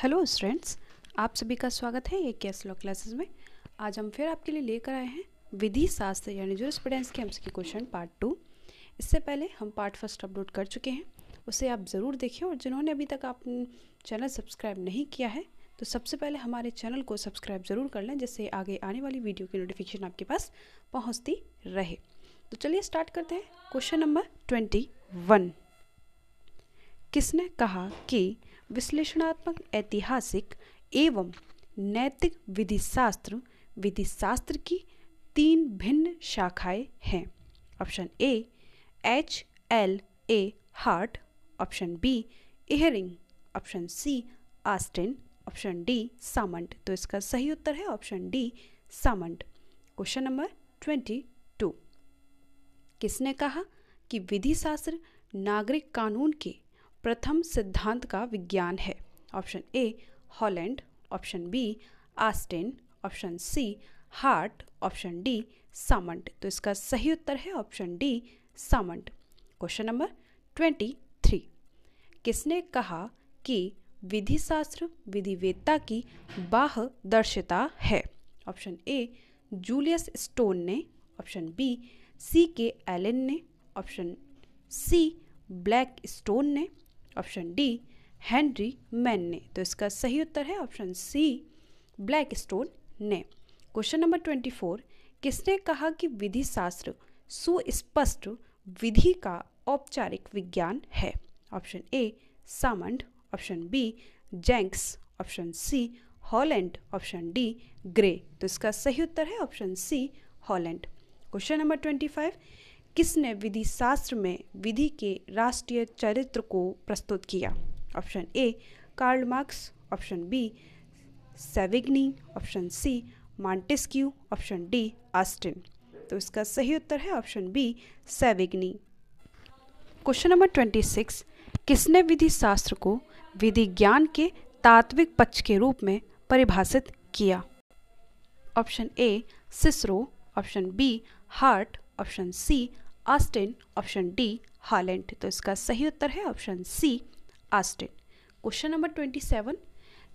Hello students आप सभी का स्वागत है ए के एस लॉ क्लासेस में आज हम फिर आपके लिए लेकर आए हैं विधि शास्त्र यानी जो स्टूडेंट्स के हमसे क्वेश्चन पार्ट टू इससे पहले हम पार्ट फर्स्ट अपलोड कर चुके हैं उसे आप ज़रूर देखें और जिन्होंने अभी तक आप चैनल सब्सक्राइब नहीं किया है तो सबसे पहले हमारे चैनल को सब्सक्राइब ज़रूर कर लें जिससे आगे आने वाली वीडियो की नोटिफिकेशन आपके पास पहुँचती रहे तो चलिए स्टार्ट करते हैं क्वेश्चन नंबर ट्वेंटी वन किसने कहा कि विश्लेषणात्मक ऐतिहासिक एवं नैतिक विधिशास्त्र विधिशास्त्र की तीन भिन्न शाखाएं हैं option A H L A Hart option B Ihering option C Austin option D Salmond तो इसका सही उत्तर है option D Salmond question number twenty two किसने कहा कि विधि शास्त्र नागरिक कानून के प्रथम सिद्धांत का विज्ञान है option A Holland option B Austin option C Hart option D Salmond तो इसका सही उत्तर है option D Salmond question number twenty three किसने कहा कि विधिशास्त्र विधिवेत्ता की बाह दर्शिता है ऑप्शन ए जूलियस स्टोन ने option B C K Allen ने ऑप्शन सी ब्लैक स्टोन ने ऑप्शन डी हेनरी मैन ने तो इसका सही उत्तर है ऑप्शन सी ब्लैक स्टोन ने क्वेश्चन नंबर ट्वेंटी फोर किसने कहा कि विधि शास्त्र सुस्पष्ट विधि का औपचारिक विज्ञान है option A Salmond option B Jenks option C Holland option D Gray तो इसका सही उत्तर है option C Holland question number twenty five किसने विधि शास्त्र में विधि के राष्ट्रीय चरित्र को प्रस्तुत किया option A Karl Marx option B Savigny option C Montesquieu option D Austin तो इसका सही उत्तर है option B Savigny question number twenty six किसने विधि शास्त्र को विधि ज्ञान के तात्विक पक्ष के रूप में परिभाषित किया option A Cicero option B Hart option C Austin option D Holland तो इसका सही उत्तर है option C Austin question number twenty seven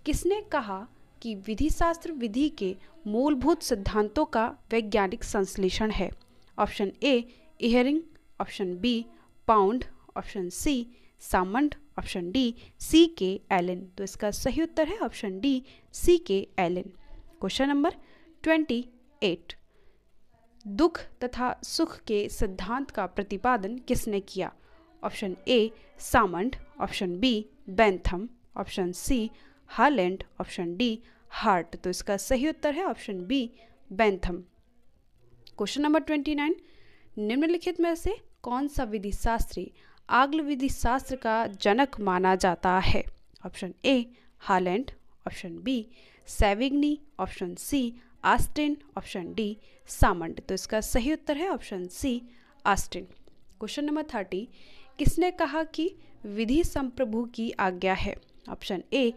किसने कहा कि विधि शास्त्र विधि के मूलभूत सिद्धांतों का वैज्ञानिक संश्लेषण है option A Ihering option B Pound option C Salmond option D C K Allen तो इसका सही उत्तर है option D C K Allen question number twenty eight दुख तथा सुख के सिद्धांत का प्रतिपादन किसने किया option A Salmond option B Bentham option C Holland option D Hart तो इसका सही उत्तर है option B Bentham question number twenty nine निम्नलिखित में से कौन सा विधि शास्त्री आग्ल विधि शास्त्र का जनक माना जाता है option A Holland option B Savigny option C Austin option D Salmond तो इसका सही उत्तर है option C Austin question number thirty किसने कहा कि विधि संप्रभु की आज्ञा है option A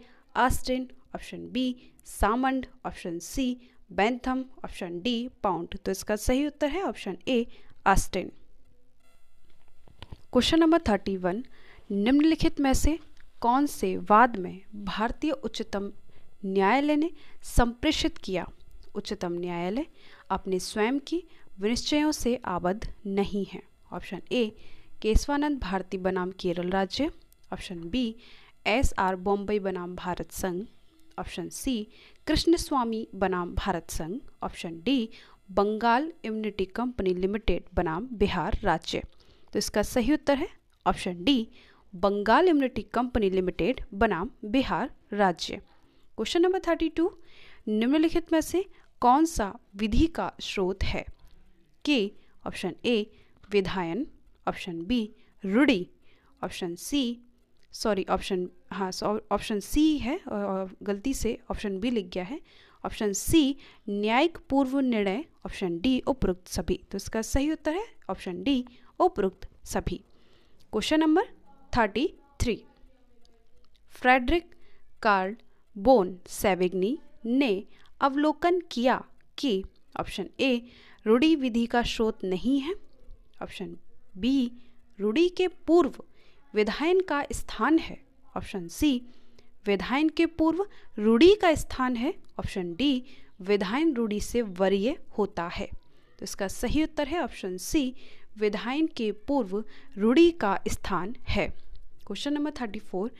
Austin option B Salmond option C Bentham option D Pound तो इसका सही उत्तर है option A Austin question number thirty one निम्नलिखित में से कौन से वाद में भारतीय उच्चतम न्यायालय ने संप्रेषित किया उच्चतम न्यायालय अपने स्वयं की विनिश्चयों से आबद्ध नहीं है ऑप्शन ए केशवानंद भारती बनाम केरल राज्य option B S R Bommai बनाम भारत संघ ऑप्शन सी कृष्ण स्वामी बनाम भारत संघ option D Bengal Immunity Company Limited बनाम बिहार राज्य तो इसका सही उत्तर है option D Bengal Immunity Company Limited बनाम बिहार राज्य क्वेश्चन नंबर थर्टी टू निम्नलिखित में से कौन सा विधि का स्रोत है के ऑप्शन ए विधायन ऑप्शन बी रूढ़ी ऑप्शन सी सॉरी ऑप्शन हाँ ऑप्शन सी है गलती से ऑप्शन बी लिख गया है ऑप्शन सी न्यायिक पूर्व निर्णय ऑप्शन डी उपरोक्त सभी तो इसका सही उत्तर है ऑप्शन डी उपरोक्त सभी question number thirty three Friedrich Carl von Savigny ने अवलोकन किया कि ऑप्शन ए रूढ़ी विधि का स्रोत नहीं है ऑप्शन बी रूढ़ी के पूर्व विधायन का स्थान है ऑप्शन सी विधायन के पूर्व रूढ़ी का स्थान है ऑप्शन डी विधायन रूढ़ी से वरीय होता है तो इसका सही उत्तर है ऑप्शन सी विधायन के पूर्व रूढ़ी का स्थान है क्वेश्चन नंबर थर्टी फोर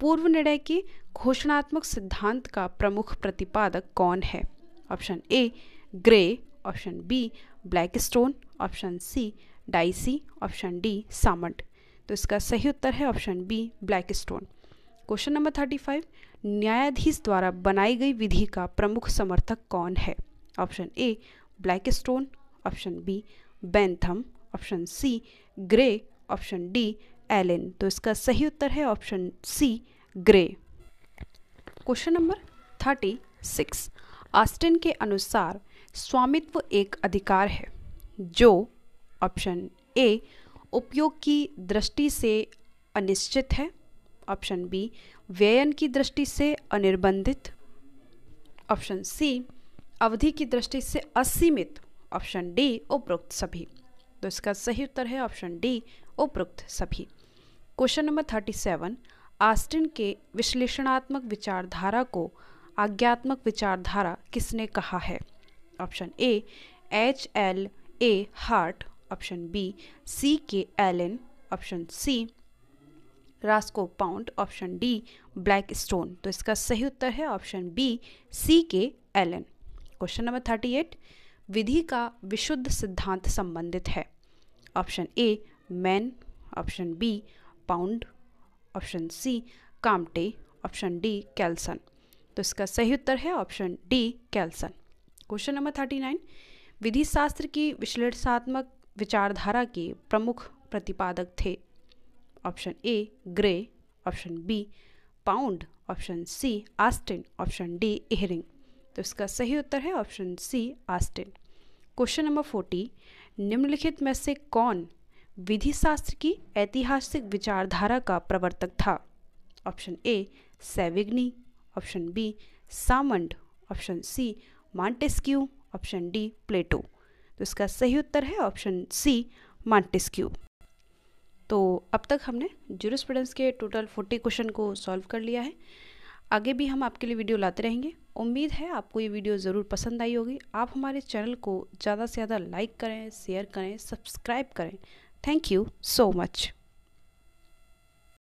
पूर्व निर्णय के घोषणात्मक सिद्धांत का प्रमुख प्रतिपादक कौन है option A Gray option B Blackstone option C Dicey option D Salmond तो इसका सही उत्तर है option B Blackstone question number thirty five न्यायाधीश द्वारा बनाई गई विधि का प्रमुख समर्थक कौन है option A Blackstone option B Bentham option C Gray option D Allen तो इसका सही उत्तर है option C Gray question number thirty six Austin के अनुसार स्वामित्व एक अधिकार है जो ऑप्शन ए उपयोग की दृष्टि से अनिश्चित है ऑप्शन बी व्ययन की दृष्टि से अनिर्बंधित ऑप्शन सी अवधि की दृष्टि से असीमित ऑप्शन डी उपरोक्त सभी तो इसका सही उत्तर है ऑप्शन डी उपरोक्त सभी question number thirty seven Austin के विश्लेषणात्मक विचारधारा को आज्ञात्मक विचारधारा किसने कहा है option A H L A Hart option B C K Allen option C Roscoe Pound option D Blackstone तो इसका सही उत्तर है option B C K Allen question number thirty eight विधि का विशुद्ध सिद्धांत संबंधित है option A Maine option B Pound option C Comte option D Kelsen तो इसका सही उत्तर है option D Kelsen question number thirty nine विधि शास्त्र की विश्लेषणात्मक विचारधारा के प्रमुख प्रतिपादक थे option A Gray option B Pound option C Austin option D Ihering तो इसका सही उत्तर है option C Austin question number forty निम्नलिखित में से कौन विधि शास्त्र की ऐतिहासिक विचारधारा का प्रवर्तक था option A Savigny option B Salmond option C Montesquieu option D Plato तो इसका सही उत्तर है ऑप्शन सी मांटेस्क्यू तो अब तक हमने जूरिस्प्रूडेंस के टोटल फोर्टी क्वेश्चन को सॉल्व कर लिया है आगे भी हम आपके लिए वीडियो लाते रहेंगे उम्मीद है आपको ये वीडियो ज़रूर पसंद आई होगी आप हमारे चैनल को ज़्यादा से ज़्यादा लाइक करें शेयर करें सब्सक्राइब करें Thank you so much.